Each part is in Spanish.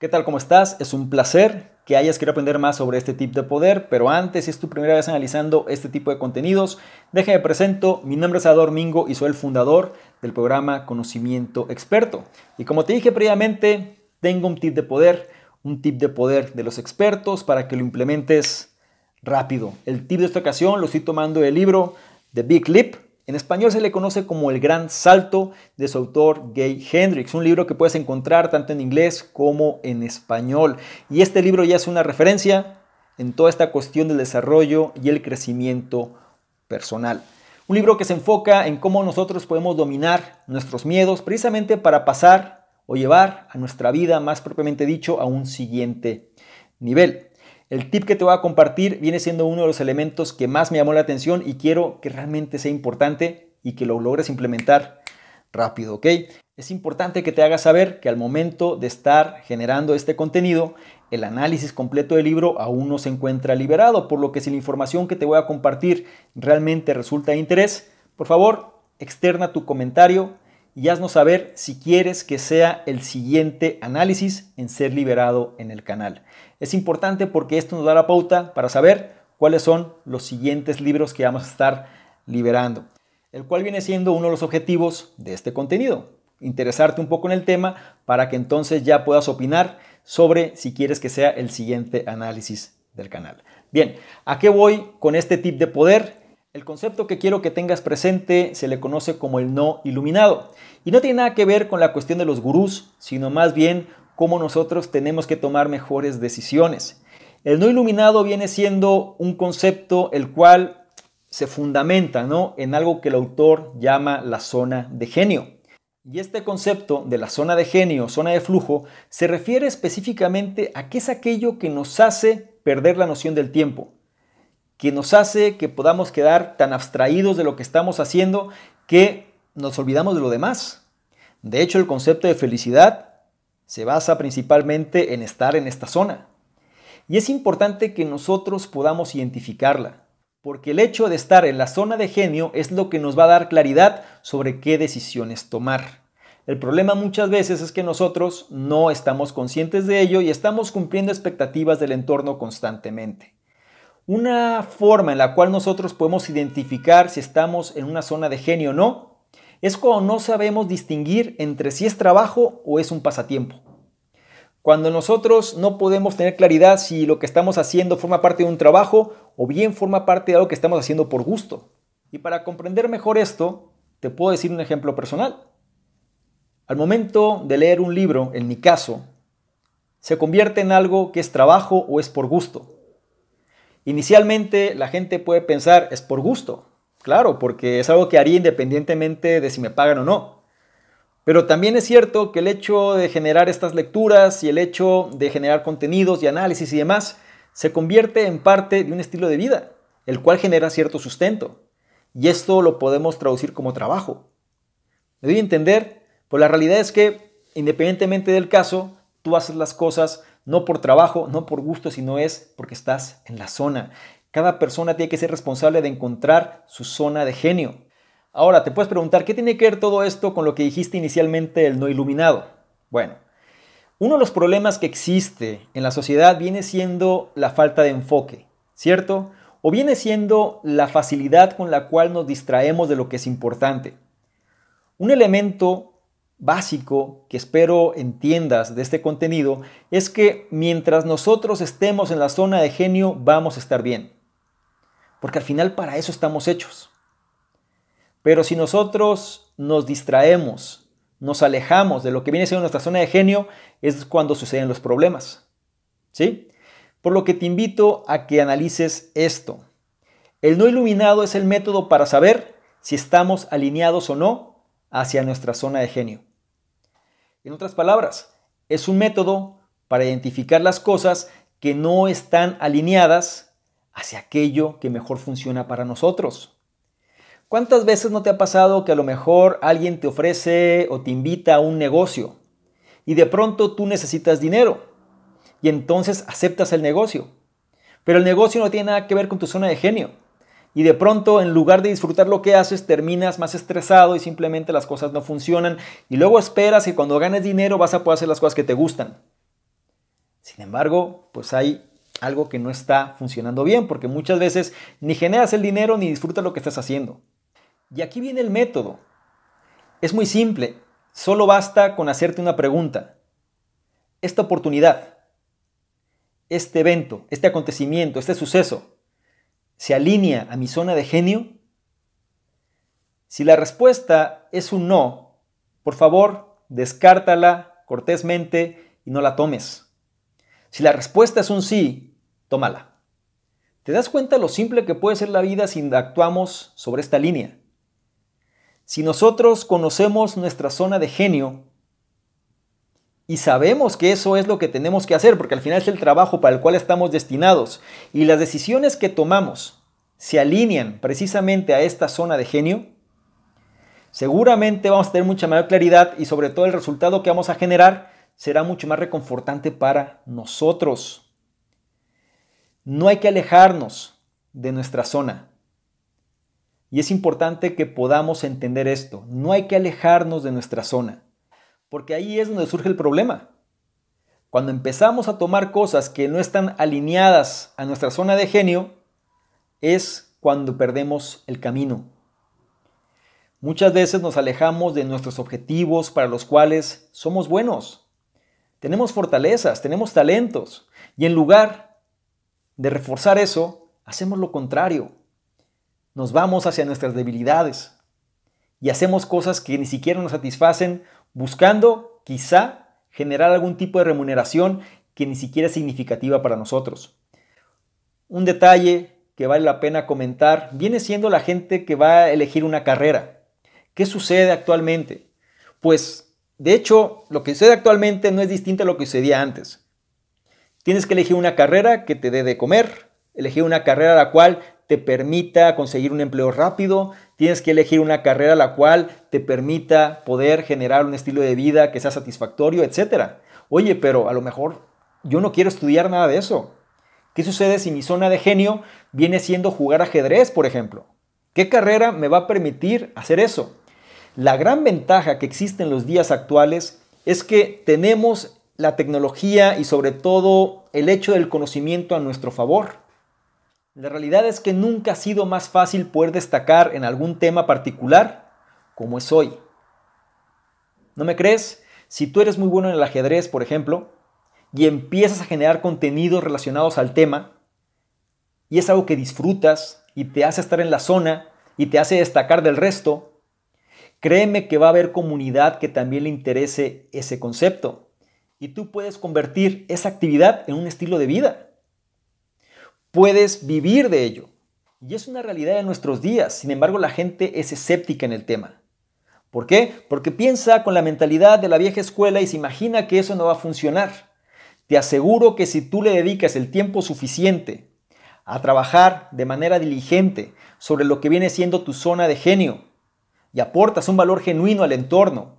¿Qué tal? ¿Cómo estás? Es un placer que hayas querido aprender más sobre este tip de poder, pero antes, si es tu primera vez analizando este tipo de contenidos, déjame presento, mi nombre es Ador Mingo y soy el fundador del programa Conocimiento Experto. Y como te dije previamente, tengo un tip de poder, un tip de poder de los expertos para que lo implementes rápido. El tip de esta ocasión lo estoy tomando del libro The Big Leap, en español se le conoce como El Gran Salto de su autor Gay Hendrix, un libro que puedes encontrar tanto en inglés como en español. Y este libro ya es una referencia en toda esta cuestión del desarrollo y el crecimiento personal. Un libro que se enfoca en cómo nosotros podemos dominar nuestros miedos precisamente para pasar o llevar a nuestra vida, más propiamente dicho, a un siguiente nivel. El tip que te voy a compartir viene siendo uno de los elementos que más me llamó la atención y quiero que realmente sea importante y que lo logres implementar rápido, ¿ok? Es importante que te hagas saber que al momento de estar generando este contenido, el análisis completo del libro aún no se encuentra liberado, por lo que si la información que te voy a compartir realmente resulta de interés, por favor, externa tu comentario y haznos saber si quieres que sea el siguiente análisis en ser liberado en el canal. Es importante porque esto nos da la pauta para saber cuáles son los siguientes libros que vamos a estar liberando, el cual viene siendo uno de los objetivos de este contenido, interesarte un poco en el tema para que entonces ya puedas opinar sobre si quieres que sea el siguiente análisis del canal. Bien, ¿a qué voy con este tip de poder? El concepto que quiero que tengas presente se le conoce como el no iluminado. Y no tiene nada que ver con la cuestión de los gurús, sino más bien cómo nosotros tenemos que tomar mejores decisiones. El no iluminado viene siendo un concepto el cual se fundamenta ¿no? en algo que el autor llama la zona de genio. Y este concepto de la zona de genio, zona de flujo, se refiere específicamente a qué es aquello que nos hace perder la noción del tiempo, que nos hace que podamos quedar tan abstraídos de lo que estamos haciendo que nos olvidamos de lo demás. De hecho, el concepto de felicidad se basa principalmente en estar en esta zona. Y es importante que nosotros podamos identificarla, porque el hecho de estar en la zona de genio es lo que nos va a dar claridad sobre qué decisiones tomar. El problema muchas veces es que nosotros no estamos conscientes de ello y estamos cumpliendo expectativas del entorno constantemente. Una forma en la cual nosotros podemos identificar si estamos en una zona de genio o no es cuando no sabemos distinguir entre si es trabajo o es un pasatiempo. Cuando nosotros no podemos tener claridad si lo que estamos haciendo forma parte de un trabajo o bien forma parte de algo que estamos haciendo por gusto. Y para comprender mejor esto, te puedo decir un ejemplo personal. Al momento de leer un libro, en mi caso, se convierte en algo que es trabajo o es por gusto. Inicialmente la gente puede pensar, es por gusto, claro, porque es algo que haría independientemente de si me pagan o no. Pero también es cierto que el hecho de generar estas lecturas y el hecho de generar contenidos y análisis y demás se convierte en parte de un estilo de vida, el cual genera cierto sustento. Y esto lo podemos traducir como trabajo. ¿Me doy a entender? Pues la realidad es que, independientemente del caso, Tú haces las cosas no por trabajo, no por gusto, sino es porque estás en la zona. Cada persona tiene que ser responsable de encontrar su zona de genio. Ahora, te puedes preguntar, ¿qué tiene que ver todo esto con lo que dijiste inicialmente el no iluminado? Bueno, uno de los problemas que existe en la sociedad viene siendo la falta de enfoque, ¿cierto? O viene siendo la facilidad con la cual nos distraemos de lo que es importante. Un elemento básico que espero entiendas de este contenido es que mientras nosotros estemos en la zona de genio vamos a estar bien. Porque al final para eso estamos hechos. Pero si nosotros nos distraemos, nos alejamos de lo que viene siendo nuestra zona de genio, es cuando suceden los problemas. ¿Sí? Por lo que te invito a que analices esto. El no iluminado es el método para saber si estamos alineados o no hacia nuestra zona de genio. En otras palabras, es un método para identificar las cosas que no están alineadas hacia aquello que mejor funciona para nosotros. ¿Cuántas veces no te ha pasado que a lo mejor alguien te ofrece o te invita a un negocio y de pronto tú necesitas dinero y entonces aceptas el negocio? Pero el negocio no tiene nada que ver con tu zona de genio y de pronto en lugar de disfrutar lo que haces terminas más estresado y simplemente las cosas no funcionan y luego esperas que cuando ganes dinero vas a poder hacer las cosas que te gustan. Sin embargo, pues hay algo que no está funcionando bien porque muchas veces ni generas el dinero ni disfrutas lo que estás haciendo. Y aquí viene el método. Es muy simple, solo basta con hacerte una pregunta. Esta oportunidad, este evento, este acontecimiento, este suceso, se alinea a mi zona de genio? Si la respuesta es un no, por favor, descártala cortésmente y no la tomes. Si la respuesta es un sí, tómala. ¿Te das cuenta lo simple que puede ser la vida si actuamos sobre esta línea? Si nosotros conocemos nuestra zona de genio, y sabemos que eso es lo que tenemos que hacer, porque al final es el trabajo para el cual estamos destinados. Y las decisiones que tomamos se alinean precisamente a esta zona de genio, seguramente vamos a tener mucha mayor claridad y sobre todo el resultado que vamos a generar será mucho más reconfortante para nosotros. No hay que alejarnos de nuestra zona. Y es importante que podamos entender esto. No hay que alejarnos de nuestra zona. Porque ahí es donde surge el problema. Cuando empezamos a tomar cosas que no están alineadas a nuestra zona de genio, es cuando perdemos el camino. Muchas veces nos alejamos de nuestros objetivos para los cuales somos buenos. Tenemos fortalezas, tenemos talentos. Y en lugar de reforzar eso, hacemos lo contrario. Nos vamos hacia nuestras debilidades y hacemos cosas que ni siquiera nos satisfacen buscando quizá generar algún tipo de remuneración que ni siquiera es significativa para nosotros. Un detalle que vale la pena comentar viene siendo la gente que va a elegir una carrera. ¿Qué sucede actualmente? Pues, de hecho, lo que sucede actualmente no es distinto a lo que sucedía antes. Tienes que elegir una carrera que te dé de comer, elegir una carrera la cual te permita conseguir un empleo rápido, Tienes que elegir una carrera la cual te permita poder generar un estilo de vida que sea satisfactorio, etc. Oye, pero a lo mejor yo no quiero estudiar nada de eso. ¿Qué sucede si mi zona de genio viene siendo jugar ajedrez, por ejemplo? ¿Qué carrera me va a permitir hacer eso? La gran ventaja que existe en los días actuales es que tenemos la tecnología y sobre todo el hecho del conocimiento a nuestro favor. La realidad es que nunca ha sido más fácil poder destacar en algún tema particular como es hoy. ¿No me crees? Si tú eres muy bueno en el ajedrez, por ejemplo, y empiezas a generar contenidos relacionados al tema, y es algo que disfrutas y te hace estar en la zona y te hace destacar del resto, créeme que va a haber comunidad que también le interese ese concepto. Y tú puedes convertir esa actividad en un estilo de vida puedes vivir de ello. Y es una realidad de nuestros días, sin embargo la gente es escéptica en el tema. ¿Por qué? Porque piensa con la mentalidad de la vieja escuela y se imagina que eso no va a funcionar. Te aseguro que si tú le dedicas el tiempo suficiente a trabajar de manera diligente sobre lo que viene siendo tu zona de genio y aportas un valor genuino al entorno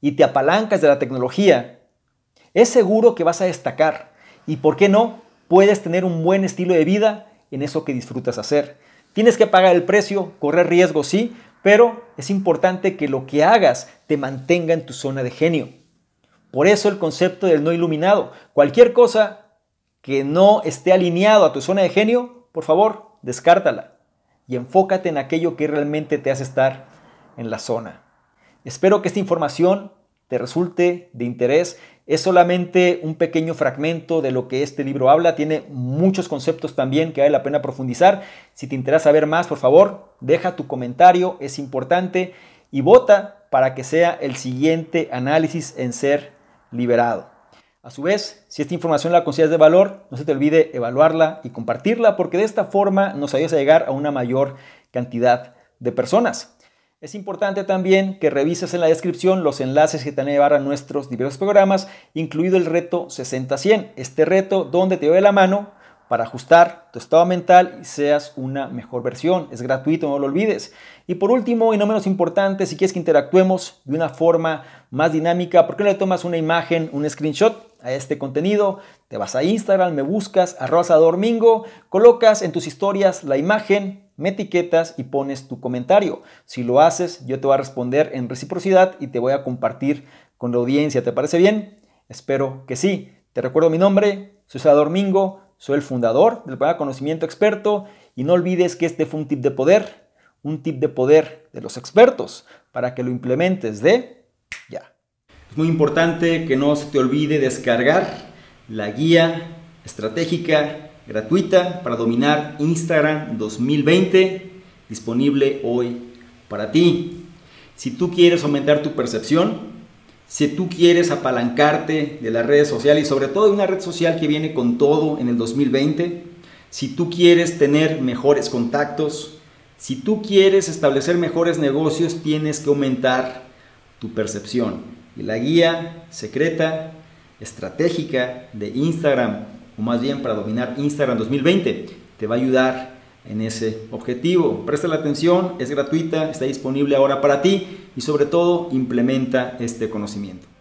y te apalancas de la tecnología, es seguro que vas a destacar y, ¿por qué no?, puedes tener un buen estilo de vida en eso que disfrutas hacer. Tienes que pagar el precio, correr riesgos, sí, pero es importante que lo que hagas te mantenga en tu zona de genio. Por eso el concepto del no iluminado. Cualquier cosa que no esté alineado a tu zona de genio, por favor, descártala y enfócate en aquello que realmente te hace estar en la zona. Espero que esta información te resulte de interés es solamente un pequeño fragmento de lo que este libro habla. Tiene muchos conceptos también que vale la pena profundizar. Si te interesa saber más, por favor, deja tu comentario, es importante, y vota para que sea el siguiente análisis en ser liberado. A su vez, si esta información la consideras de valor, no se te olvide evaluarla y compartirla, porque de esta forma nos ayudas a llegar a una mayor cantidad de personas. Es importante también que revises en la descripción los enlaces que te han a a nuestros diversos programas, incluido el reto 60-100, este reto donde te doy la mano para ajustar tu estado mental y seas una mejor versión. Es gratuito, no lo olvides. Y por último, y no menos importante, si quieres que interactuemos de una forma más dinámica, ¿por qué no le tomas una imagen, un screenshot a este contenido, te vas a Instagram, me buscas, arroz Domingo, colocas en tus historias la imagen, me etiquetas y pones tu comentario. Si lo haces, yo te voy a responder en reciprocidad y te voy a compartir con la audiencia. ¿Te parece bien? Espero que sí. Te recuerdo mi nombre, soy Salvador soy el fundador del programa Conocimiento Experto y no olvides que este fue un tip de poder, un tip de poder de los expertos para que lo implementes de ya. Es muy importante que no se te olvide descargar la guía estratégica gratuita para dominar Instagram 2020 disponible hoy para ti. Si tú quieres aumentar tu percepción, si tú quieres apalancarte de las redes sociales y sobre todo de una red social que viene con todo en el 2020, si tú quieres tener mejores contactos, si tú quieres establecer mejores negocios, tienes que aumentar tu percepción y la guía secreta estratégica de Instagram, o más bien para dominar Instagram 2020, te va a ayudar en ese objetivo. Presta la atención, es gratuita, está disponible ahora para ti y sobre todo implementa este conocimiento.